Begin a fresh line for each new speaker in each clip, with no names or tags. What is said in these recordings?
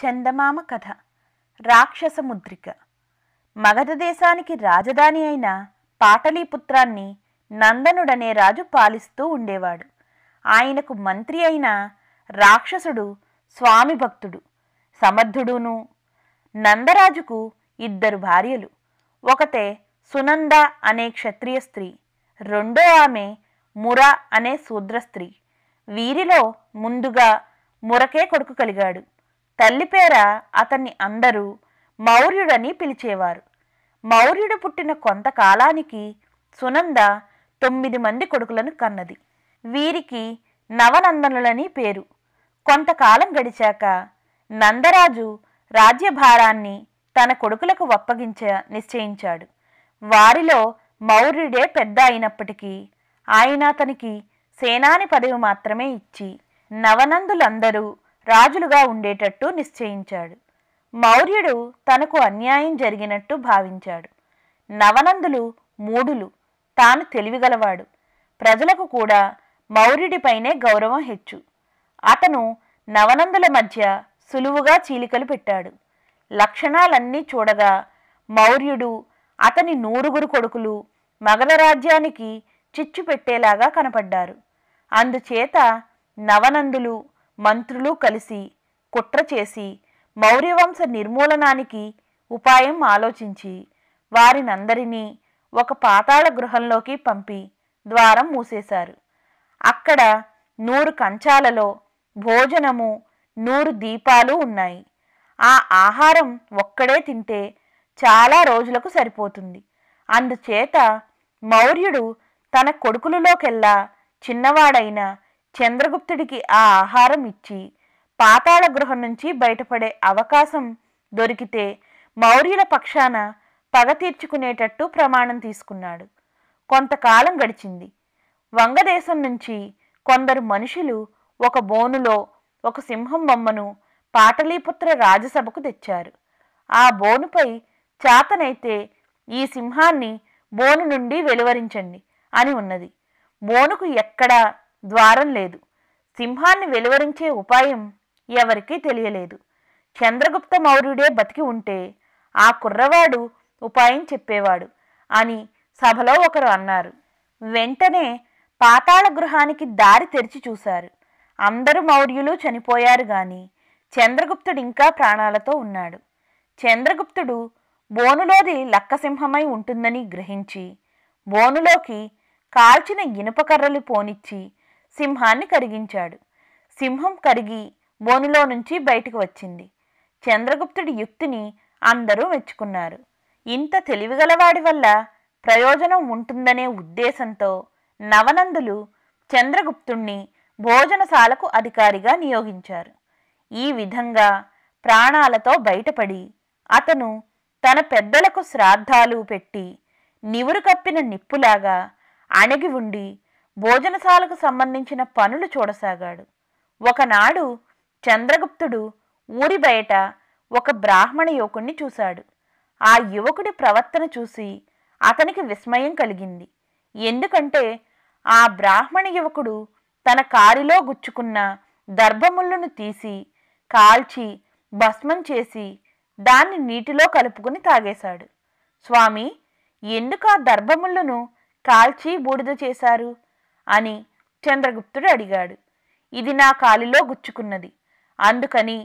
చందమామ కథ రాక్షసముద్రిక మగధ దేశానికి రాజధాని అయిన పాటలీపుత్రాన్ని నందనుడనే రాజు పాలిస్తూ ఉండేవాడు ఆయనకు మంత్రి అయిన రాక్షసుడు స్వామి భక్తుడు సమర్థుడును నందరాజుకు ఇద్దరు భార్యలు ఒకతే సునంద అనే క్షత్రియ స్త్రీ రెండో ఆమె ముర అనే శూద్ర స్త్రీ వీరిలో ముందుగా మురకే కొడుకు కలిగాడు తల్లి పేర అతన్ని అందరూ మౌర్యుడని పిలిచేవారు మౌర్యుడు పుట్టిన కొంతకాలానికి సునంద తొమ్మిది మంది కొడుకులను కన్నది వీరికి నవనందనులని పేరు కొంతకాలం గడిచాక నందరాజు రాజ్యభారాన్ని తన కొడుకులకు ఒప్పగించ నిశ్చయించాడు వారిలో మౌర్యుడే పెద్ద అయినప్పటికీ ఆయన అతనికి సేనాని పదవి మాత్రమే ఇచ్చి నవనందులందరూ రాజులుగా ఉండేటట్టు నిశ్చయించాడు మౌర్యుడు తనకు అన్యాయం జరిగినట్టు భావించాడు నవనందులు మూడులు తాను తెలివిగలవాడు ప్రజలకు కూడా మౌర్యుడిపైనే గౌరవం హెచ్చు అతను నవనందుల మధ్య సులువుగా చీలికలు పెట్టాడు లక్షణాలన్నీ చూడగా మౌర్యుడు అతని నూరుగురు కొడుకులు మగధ రాజ్యానికి చిచ్చు పెట్టేలాగా కనపడ్డారు అందుచేత నవనందులు మంత్రులు కలిసి కుట్ర చేసి మౌర్యవంశ నిర్మూలనానికి ఉపాయం ఆలోచించి వారినందరినీ ఒక పాతాళ గృహంలోకి పంపి ద్వారం మూసేశారు అక్కడ నూరు కంచాలలో భోజనము నూరు దీపాలు ఉన్నాయి ఆ ఆహారం ఒక్కడే తింటే చాలా రోజులకు సరిపోతుంది అందుచేత మౌర్యుడు తన కొడుకులలోకెల్లా చిన్నవాడైన చంద్రగుప్తుడికి ఆ ఆహారం ఇచ్చి పాతాళ గృహం నుంచి బయటపడే అవకాశం దొరికితే మౌర్యుల పక్షాన పగ తీర్చుకునేటట్టు ప్రమాణం తీసుకున్నాడు కొంతకాలం గడిచింది వంగదేశం నుంచి కొందరు మనుషులు ఒక బోనులో ఒక సింహం బొమ్మను పాటలీపుత్ర రాజసభకు తెచ్చారు ఆ బోనుపై చాతనైతే ఈ సింహాన్ని బోను నుండి వెలువరించండి అని ఉన్నది బోనుకు ఎక్కడా ద్వారం లేదు సింహాన్ని వెలువరించే ఉపాయం ఎవరికీ తెలియలేదు చంద్రగుప్త మౌర్యుడే బతికి ఉంటే ఆ కుర్రవాడు ఉపాయం చెప్పేవాడు అని సభలో ఒకరు అన్నారు వెంటనే పాతాళ గృహానికి దారి తెరిచి చూశారు అందరు మౌర్యులు చనిపోయారు గాని చంద్రగుప్తుడు ఇంకా ప్రాణాలతో ఉన్నాడు చంద్రగుప్తుడు బోనులోది లక్కసింహమై ఉంటుందని గ్రహించి బోనులోకి కాల్చిన ఇనుపకర్రలు పోనిచ్చి సింహాన్ని కరిగించాడు సింహం కరిగి బోనులో నుంచి బయటకు వచ్చింది చంద్రగుప్తుడి యుక్తిని అందరూ మెచ్చుకున్నారు ఇంత తెలివిగలవాడి వల్ల ప్రయోజనం ఉంటుందనే ఉద్దేశంతో నవనందులు చంద్రగుప్తుణ్ణి భోజనశాలకు అధికారిగా నియోగించారు ఈ విధంగా ప్రాణాలతో బయటపడి అతను తన పెద్దలకు శ్రాద్ధాలు పెట్టి నివురు కప్పిన నిప్పులాగా అణగి ఉండి భోజనశాలకు సంబంధించిన పనులు చూడసాగాడు ఒకనాడు చంద్రగుప్తుడు ఊరి బయట ఒక బ్రాహ్మణ యువకుణ్ణి చూశాడు ఆ యువకుడి ప్రవర్తన చూసి అతనికి విస్మయం కలిగింది ఎందుకంటే ఆ బ్రాహ్మణ యువకుడు తన కారిలో గుచ్చుకున్న దర్భముళ్ళను తీసి కాల్చి భస్మం చేసి దాన్ని నీటిలో కలుపుకుని తాగేశాడు స్వామి ఎందుకు ఆ దర్భముళ్ళను కాల్చి బూడిద చేశారు అని చంద్రగుప్తుడు అడిగాడు ఇది నా కాలిలో గుచ్చుకున్నది అందుకని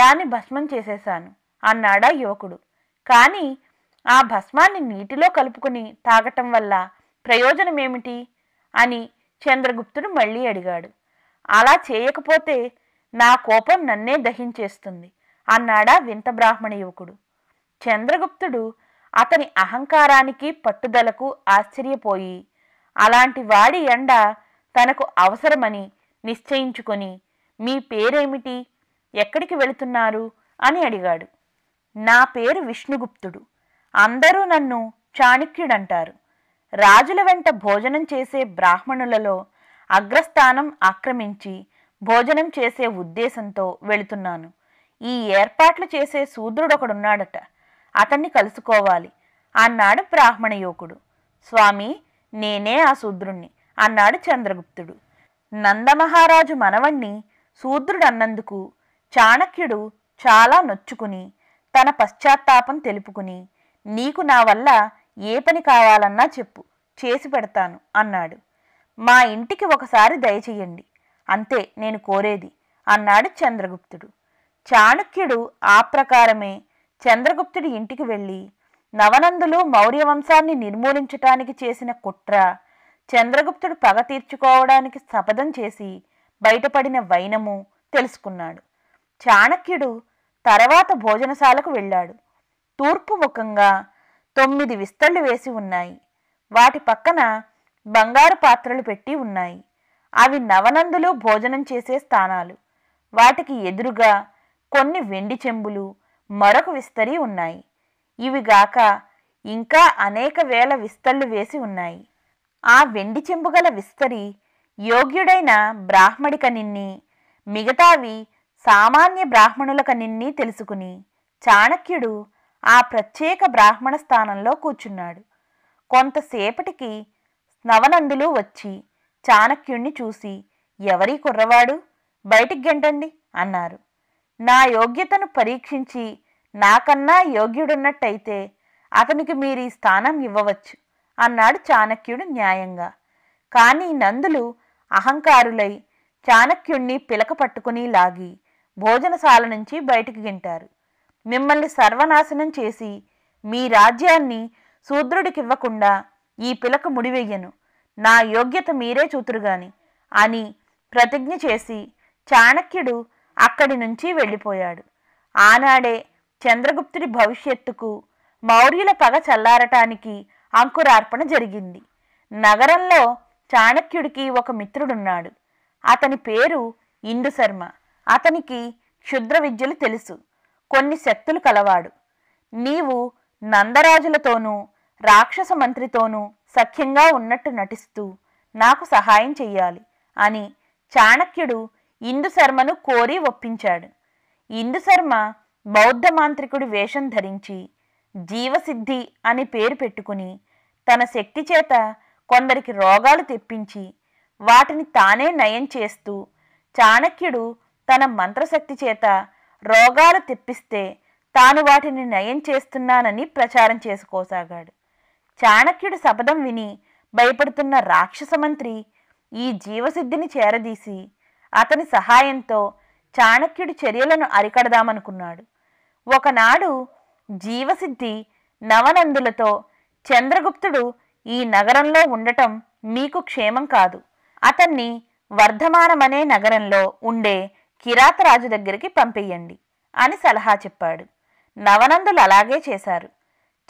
దాన్ని భస్మం చేసేశాను అన్నాడా యువకుడు కానీ ఆ భస్మాన్ని నీటిలో కలుపుకుని తాగటం వల్ల ప్రయోజనమేమిటి అని చంద్రగుప్తుడు మళ్ళీ అడిగాడు అలా చేయకపోతే నా కోపం నన్నే దహించేస్తుంది అన్నాడా వింత బ్రాహ్మణ యువకుడు చంద్రగుప్తుడు అతని అహంకారానికి పట్టుదలకు ఆశ్చర్యపోయి అలాంటి వాడి ఎండ తనకు అవసరమని నిశ్చయించుకొని మీ పేరేమిటి ఎక్కడికి వెళుతున్నారు అని అడిగాడు నా పేరు విష్ణుగుప్తుడు అందరూ నన్ను చాణక్యుడంటారు రాజుల వెంట భోజనం చేసే బ్రాహ్మణులలో అగ్రస్థానం ఆక్రమించి భోజనం చేసే ఉద్దేశంతో వెళుతున్నాను ఈ ఏర్పాట్లు చేసే సూద్రుడొకడున్నాడట అతన్ని కలుసుకోవాలి అన్నాడు బ్రాహ్మణ యువకుడు స్వామి నేనే ఆ శూద్రుణ్ణి అన్నాడు చంద్రగుప్తుడు నందమహారాజు మనవణ్ణి శూద్రుడన్నందుకు చాణక్యుడు చాలా నొచ్చుకుని తన పశ్చాత్తాపం తెలుపుకుని నీకు నా వల్ల ఏ పని కావాలన్నా చెప్పు చేసి పెడతాను అన్నాడు మా ఇంటికి ఒకసారి దయచేయండి అంతే నేను కోరేది అన్నాడు చంద్రగుప్తుడు చాణక్యుడు ఆ ప్రకారమే చంద్రగుప్తుడి ఇంటికి వెళ్ళి నవనందులు మౌర్య వంశాన్ని నిర్మూలించటానికి చేసిన కుట్ర చంద్రగుప్తుడు పగ తీర్చుకోవడానికి శపథం చేసి బయటపడిన వైనము తెలుసుకున్నాడు చాణక్యుడు తర్వాత భోజనశాలకు వెళ్ళాడు తూర్పు ముఖంగా తొమ్మిది విస్తళ్ళు వేసి ఉన్నాయి వాటి పక్కన బంగారు పాత్రలు పెట్టి ఉన్నాయి అవి నవనందులు భోజనం చేసే స్థానాలు వాటికి ఎదురుగా కొన్ని వెండి చెంబులు మరొక విస్తరి ఉన్నాయి ఇవిగాక ఇంకా అనేక వేల విస్తళ్ళు వేసి ఉన్నాయి ఆ వెండి చెంబుగల విస్తరి యోగ్యుడైన బ్రాహ్మడిక నిన్ని మిగతావి సామాన్య బ్రాహ్మణులక నిన్ని తెలుసుకుని చాణక్యుడు ఆ ప్రత్యేక బ్రాహ్మణ స్థానంలో కూర్చున్నాడు కొంతసేపటికి నవనందులు వచ్చి చాణక్యుణ్ణి చూసి ఎవరి కుర్రవాడు బయటికి గెంటండి అన్నారు నా యోగ్యతను పరీక్షించి నాకన్నా యోగ్యుడున్నట్టయితే అతనికి మీరు ఈ స్థానం ఇవ్వవచ్చు అన్నాడు చాణక్యుడు న్యాయంగా కానీ నందులు అహంకారులై చాణక్యుణ్ణి పిలక పట్టుకుని లాగి భోజనశాల నుంచి బయటికి గింటారు మిమ్మల్ని సర్వనాశనం చేసి మీ రాజ్యాన్ని శూద్రుడికివ్వకుండా ఈ పిలక ముడివెయ్యను నా యోగ్యత మీరే చూతురుగాని అని ప్రతిజ్ఞ చేసి చాణక్యుడు అక్కడి నుంచి వెళ్ళిపోయాడు ఆనాడే చంద్రగుప్తుడి భవిష్యత్తుకు మౌర్యుల పగ చల్లారటానికి అంకురార్పణ జరిగింది నగరంలో చాణక్యుడికి ఒక మిత్రుడున్నాడు అతని పేరు ఇందుశర్మ అతనికి క్షుద్ర విద్యలు తెలుసు కొన్ని శక్తులు కలవాడు నీవు నందరాజులతోనూ రాక్షస మంత్రితోనూ సఖ్యంగా ఉన్నట్టు నటిస్తూ నాకు సహాయం చెయ్యాలి అని చాణక్యుడు ఇందుశర్మను కోరి ఒప్పించాడు ఇందుశర్మ బౌద్ధ మాంత్రికుడి వేషం ధరించి జీవసిద్ధి అని పేరు పెట్టుకుని తన శక్తి చేత కొందరికి రోగాలు తెప్పించి వాటిని తానే నయం చేస్తూ చాణక్యుడు తన మంత్రశక్తి చేత రోగాలు తెప్పిస్తే తాను వాటిని నయం చేస్తున్నానని ప్రచారం చేసుకోసాగాడు చాణక్యుడి శపథం విని భయపడుతున్న రాక్షస మంత్రి ఈ జీవసిద్ధిని చేరదీసి అతని సహాయంతో చాణక్యుడి చర్యలను అరికడదామనుకున్నాడు ఒకనాడు జీవసిద్ధి నవనందులతో చంద్రగుప్తుడు ఈ నగరంలో ఉండటం మీకు క్షేమం కాదు అతన్ని వర్ధమానమనే నగరంలో ఉండే కిరాతరాజు దగ్గరికి పంపేయండి అని సలహా చెప్పాడు నవనందులు అలాగే చేశారు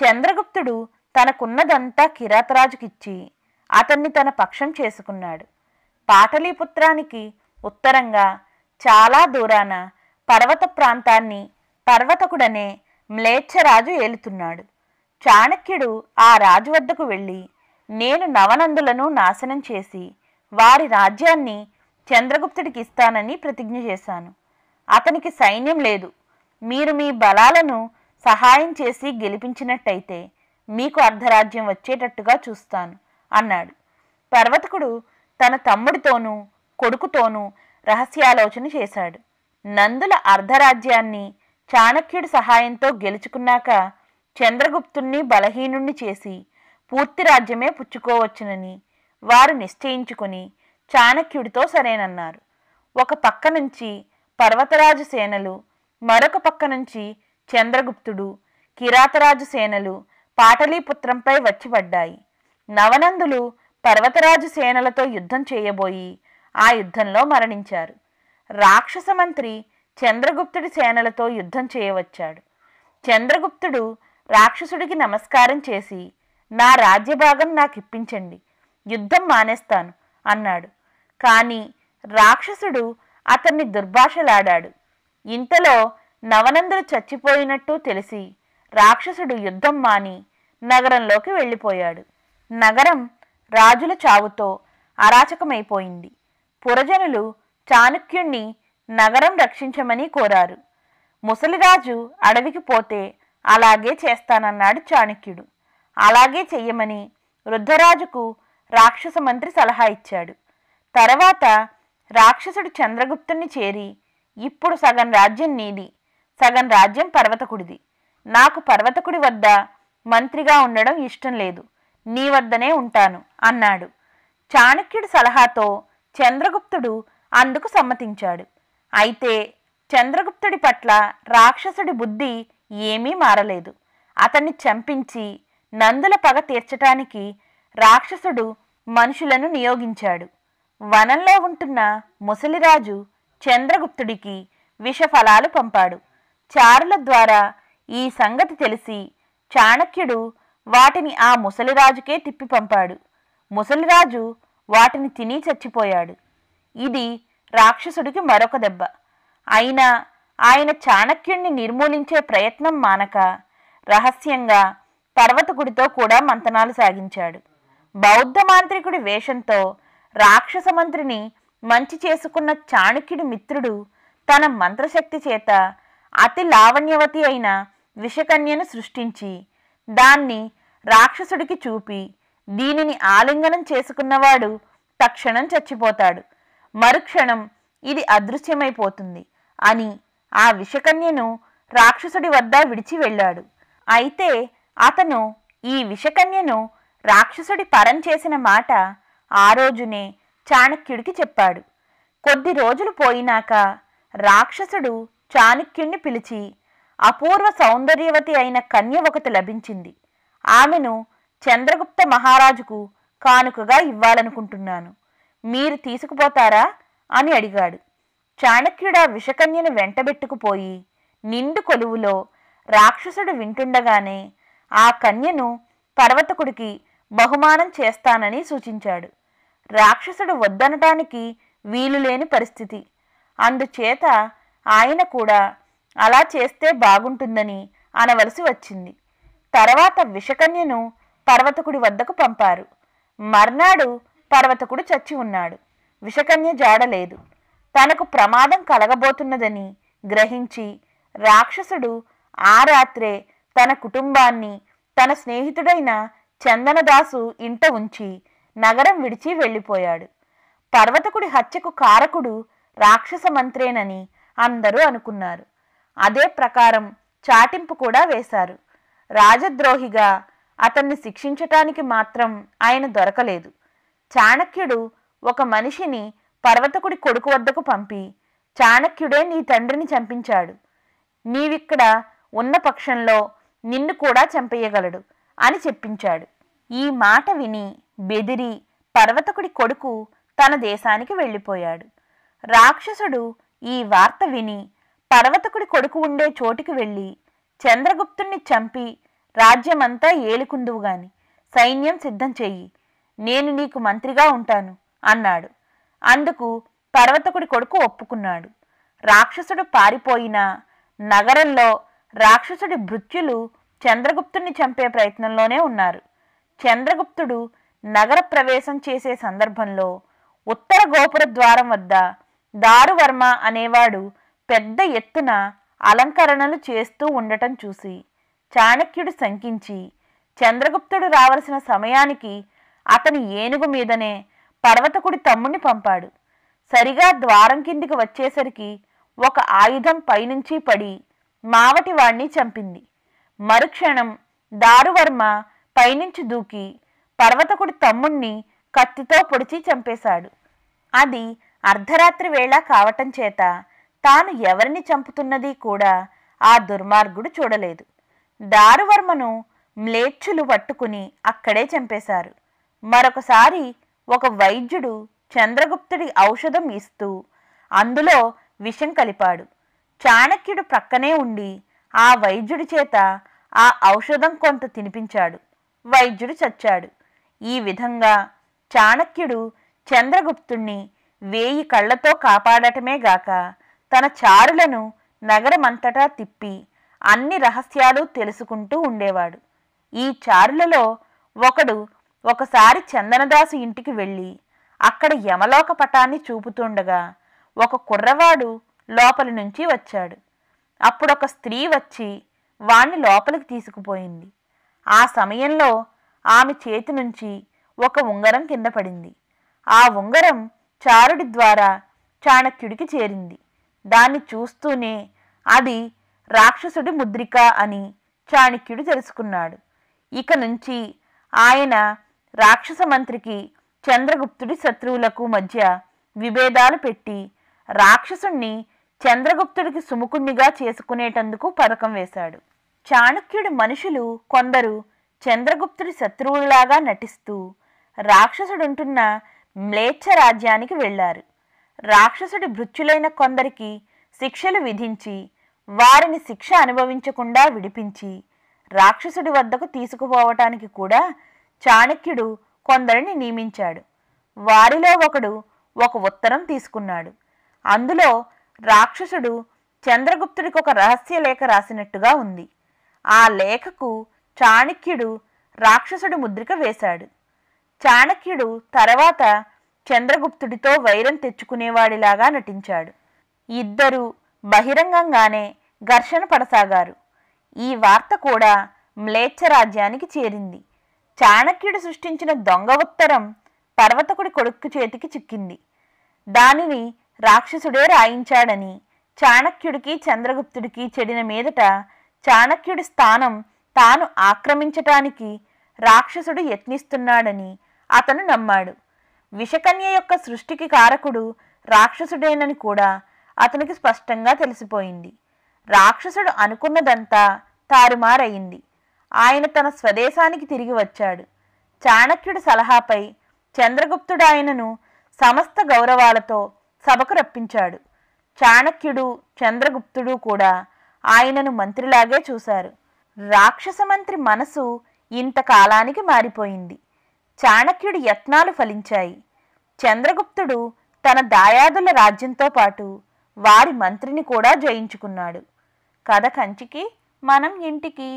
చంద్రగుప్తుడు తనకున్నదంతా కిరాతరాజుకిచ్చి అతన్ని తన పక్షం చేసుకున్నాడు పాటలీపుత్రానికి ఉత్తరంగా చాలా దూరాన పర్వత ప్రాంతాన్ని పర్వతకుడనే మ్లేచ్ఛరాజు ఏలుతున్నాడు చాణక్యుడు ఆ రాజు వద్దకు వెళ్ళి నేను నవనందులను నాశనం చేసి వారి రాజ్యాన్ని చంద్రగుప్తుడికి ఇస్తానని ప్రతిజ్ఞ చేశాను అతనికి సైన్యం లేదు మీరు మీ బలాలను సహాయం చేసి గెలిపించినట్టయితే మీకు అర్ధరాజ్యం వచ్చేటట్టుగా చూస్తాను అన్నాడు పర్వతకుడు తన తమ్ముడితోనూ కొడుకుతోనూ రహస్యాలోచన చేశాడు నందుల అర్ధరాజ్యాన్ని చాణక్యుడి సహాయంతో గెలుచుకున్నాక చంద్రగుప్తుణ్ణి బలహీనుణ్ణి చేసి పూర్తి రాజ్యమే పుచ్చుకోవచ్చునని వారు నిశ్చయించుకుని చాణక్యుడితో సరేనన్నారు ఒక పక్క నుంచి పర్వతరాజు సేనలు మరొక పక్క నుంచి చంద్రగుప్తుడు కిరాతరాజు సేనలు పాటలీపుత్రంపై వచ్చిపడ్డాయి నవనందులు పర్వతరాజు సేనలతో యుద్ధం చేయబోయి ఆ యుద్ధంలో మరణించారు రాక్షస మంత్రి చంద్రగుప్తుడి సేనలతో యుద్ధం చేయవచ్చాడు చంద్రగుప్తుడు రాక్షసుడికి నమస్కారం చేసి నా రాజ్యభాగం నాకు ఇప్పించండి యుద్ధం మానేస్తాను అన్నాడు కానీ రాక్షసుడు అతన్ని దుర్భాషలాడాడు ఇంతలో నవనందుడు చచ్చిపోయినట్టు తెలిసి రాక్షసుడు యుద్ధం మాని నగరంలోకి వెళ్ళిపోయాడు నగరం రాజుల చావుతో అరాచకమైపోయింది పురజనులు చాణుక్యుణ్ణి నగరం రక్షించమని కోరారు ముసలిరాజు అడవికి పోతే అలాగే చేస్తానన్నాడు చాణుక్యుడు అలాగే చెయ్యమని వృద్ధరాజుకు రాక్షస మంత్రి సలహా ఇచ్చాడు తర్వాత రాక్షసుడు చంద్రగుప్తుణ్ణి చేరి ఇప్పుడు సగం రాజ్యం నీది సగం రాజ్యం పర్వతకుడిది నాకు పర్వతకుడి వద్ద మంత్రిగా ఉండడం ఇష్టం లేదు నీ వద్దనే ఉంటాను అన్నాడు చాణక్యుడి సలహాతో చంద్రగుప్తుడు అందుకు సమ్మతించాడు అయితే చంద్రగుప్తుడి పట్ల రాక్షసుడి బుద్ధి ఏమీ మారలేదు అతన్ని చంపించి నందుల పగ తీర్చటానికి రాక్షసుడు మనుషులను నియోగించాడు వనంలో ఉంటున్న ముసలిరాజు చంద్రగుప్తుడికి విషఫలాలు పంపాడు చారుల ద్వారా ఈ సంగతి తెలిసి చాణక్యుడు వాటిని ఆ ముసలిరాజుకే తిప్పి పంపాడు ముసలిరాజు వాటిని తిని చచ్చిపోయాడు ఇది రాక్షసుడికి మరొక దెబ్బ అయినా ఆయన చాణక్యుణ్ణి నిర్మూలించే ప్రయత్నం మానక రహస్యంగా పర్వతకుడితో కూడా మంతనాలు సాగించాడు బౌద్ధ మాంత్రికుడి వేషంతో రాక్షస మంత్రిని మంచి చేసుకున్న చాణక్యుడి మిత్రుడు తన మంత్రశక్తి చేత అతి లావణ్యవతి అయిన విషకన్యను సృష్టించి దాన్ని రాక్షసుడికి చూపి దీనిని ఆలింగనం చేసుకున్నవాడు తక్షణం చచ్చిపోతాడు మరుక్షణం ఇది అదృశ్యమైపోతుంది అని ఆ విషకన్యను రాక్షసుడి వద్ద విడిచి వెళ్ళాడు అయితే అతను ఈ విషకన్యను రాక్షసుడి పరం చేసిన మాట ఆ రోజునే చాణక్యుడికి చెప్పాడు కొద్ది రోజులు పోయినాక రాక్షసుడు చాణక్యుణ్ణి పిలిచి అపూర్వ సౌందర్యవతి అయిన కన్య ఒకటి లభించింది ఆమెను చంద్రగుప్త మహారాజుకు కానుకగా ఇవ్వాలనుకుంటున్నాను మీరు తీసుకుపోతారా అని అడిగాడు చాణక్యుడా విషకన్యను వెంటబెట్టుకుపోయి నిండు కొలువులో రాక్షసుడు వింటుండగానే ఆ కన్యను పర్వతకుడికి బహుమానం చేస్తానని సూచించాడు రాక్షసుడు వద్దనటానికి వీలులేని పరిస్థితి అందుచేత ఆయన కూడా అలా చేస్తే బాగుంటుందని అనవలసి వచ్చింది తర్వాత విషకన్యను పర్వతకుడి వద్దకు పంపారు మర్నాడు పర్వతకుడు చచ్చి ఉన్నాడు విషకన్య జాడలేదు తనకు ప్రమాదం కలగబోతున్నదని గ్రహించి రాక్షసుడు ఆ రాత్రే తన కుటుంబాన్ని తన స్నేహితుడైన చందనదాసు ఇంట ఉంచి నగరం విడిచి వెళ్ళిపోయాడు పర్వతకుడి హత్యకు కారకుడు రాక్షస మంత్రేనని అందరూ అనుకున్నారు అదే ప్రకారం చాటింపు కూడా వేశారు రాజద్రోహిగా అతన్ని శిక్షించటానికి మాత్రం ఆయన దొరకలేదు చాణక్యుడు ఒక మనిషిని పర్వతకుడి కొడుకు వద్దకు పంపి చాణక్యుడే నీ తండ్రిని చంపించాడు నీవిక్కడ ఉన్న పక్షంలో నిన్ను కూడా చంపేయగలడు అని చెప్పించాడు ఈ మాట విని బెదిరి పర్వతకుడి కొడుకు తన దేశానికి వెళ్ళిపోయాడు రాక్షసుడు ఈ వార్త విని పర్వతకుడి కొడుకు ఉండే చోటికి వెళ్ళి చంద్రగుప్తుణ్ణి చంపి రాజ్యమంతా ఏలుకుందువు సైన్యం సిద్ధం చెయ్యి నేను నీకు మంత్రిగా ఉంటాను అన్నాడు అందుకు పర్వతకుడి కొడుకు ఒప్పుకున్నాడు రాక్షసుడు పారిపోయినా నగరంలో రాక్షసుడి భృత్యులు చంద్రగుప్తుడిని చంపే ప్రయత్నంలోనే ఉన్నారు చంద్రగుప్తుడు నగర ప్రవేశం చేసే సందర్భంలో ఉత్తర గోపుర ద్వారం వద్ద దారువర్మ అనేవాడు పెద్ద ఎత్తున అలంకరణలు చేస్తూ ఉండటం చూసి చాణక్యుడు శంకించి చంద్రగుప్తుడు రావలసిన సమయానికి అతని ఏనుగు మీదనే పర్వతకుడి తమ్ముణ్ణి పంపాడు సరిగా ద్వారం కిందికి వచ్చేసరికి ఒక ఆయుధం పైనుంచి పడి మావటి వాణ్ణి చంపింది మరుక్షణం దారువర్మ పైనుంచి దూకి పర్వతకుడి తమ్ముణ్ణి కత్తితో పొడిచి చంపేశాడు అది అర్ధరాత్రి వేళ కావటం చేత తాను ఎవరిని చంపుతున్నది కూడా ఆ దుర్మార్గుడు చూడలేదు దారువర్మను మ్లేచ్చులు పట్టుకుని అక్కడే చంపేశారు మరొకసారి ఒక వైద్యుడు చంద్రగుప్తుడి ఔషధం ఇస్తూ అందులో విషం కలిపాడు చాణక్యుడు ప్రక్కనే ఉండి ఆ వైద్యుడి చేత ఆ ఔషధం కొంత తినిపించాడు వైద్యుడు చచ్చాడు ఈ విధంగా చాణక్యుడు చంద్రగుప్తుణ్ణి వేయి కళ్ళతో కాపాడటమే గాక తన చారులను నగరమంతటా తిప్పి అన్ని రహస్యాలు తెలుసుకుంటూ ఉండేవాడు ఈ చారులలో ఒకడు ఒకసారి చందనదాసు ఇంటికి వెళ్ళి అక్కడ యమలోక పటాన్ని చూపుతుండగా ఒక కుర్రవాడు లోపలి నుంచి వచ్చాడు అప్పుడొక స్త్రీ వచ్చి వాణ్ణి లోపలికి తీసుకుపోయింది ఆ సమయంలో ఆమె చేతి నుంచి ఒక ఉంగరం కింద పడింది ఆ ఉంగరం చారుడి ద్వారా చాణక్యుడికి చేరింది దాన్ని చూస్తూనే అది రాక్షసుడి ముద్రిక అని చాణక్యుడు తెలుసుకున్నాడు ఇక నుంచి ఆయన రాక్షస మంత్రికి చంద్రగుప్తుడి శత్రువులకు మధ్య విభేదాలు పెట్టి రాక్షసుణ్ణి చంద్రగుప్తుడికి సుముకుణ్ణిగా చేసుకునేటందుకు పథకం వేశాడు చాణక్యుడి మనుషులు కొందరు చంద్రగుప్తుడి శత్రువులాగా నటిస్తూ రాక్షసుడుంటున్న మ్లేచ్ఛ రాజ్యానికి వెళ్ళారు రాక్షసుడి భృత్యులైన కొందరికి శిక్షలు విధించి వారిని శిక్ష అనుభవించకుండా విడిపించి రాక్షసుడి వద్దకు తీసుకుపోవటానికి కూడా చాణక్యుడు కొందరిని నియమించాడు వారిలో ఒకడు ఒక ఉత్తరం తీసుకున్నాడు అందులో రాక్షసుడు చంద్రగుప్తుడికి ఒక రహస్య లేఖ రాసినట్టుగా ఉంది ఆ లేఖకు చాణక్యుడు రాక్షసుడు ముద్రిక వేశాడు చాణక్యుడు తర్వాత చంద్రగుప్తుడితో వైరం తెచ్చుకునేవాడిలాగా నటించాడు ఇద్దరు బహిరంగంగానే ఘర్షణ పడసాగారు ఈ వార్త కూడా మ్లేచ్ఛ రాజ్యానికి చేరింది చాణక్యుడు సృష్టించిన దొంగ ఉత్తరం పర్వతకుడి కొడుక్కు చేతికి చిక్కింది దానిని రాక్షసుడే రాయించాడని చాణక్యుడికి చంద్రగుప్తుడికి చెడిన మీదట చాణక్యుడి స్థానం తాను ఆక్రమించటానికి రాక్షసుడు యత్నిస్తున్నాడని అతను నమ్మాడు విషకన్య యొక్క సృష్టికి కారకుడు రాక్షసుడేనని కూడా అతనికి స్పష్టంగా తెలిసిపోయింది రాక్షసుడు అనుకున్నదంతా తారుమారయింది ఆయన తన స్వదేశానికి తిరిగి వచ్చాడు చాణక్యుడి సలహాపై చంద్రగుప్తుడు ఆయనను సమస్త గౌరవాలతో సభకు రప్పించాడు చాణక్యుడు చంద్రగుప్తుడు కూడా ఆయనను మంత్రిలాగే చూశారు రాక్షస మంత్రి మనసు ఇంతకాలానికి మారిపోయింది చాణక్యుడి యత్నాలు ఫలించాయి చంద్రగుప్తుడు తన దాయాదుల రాజ్యంతో పాటు వారి మంత్రిని కూడా జయించుకున్నాడు కథ కంచికి మనం ఇంటికి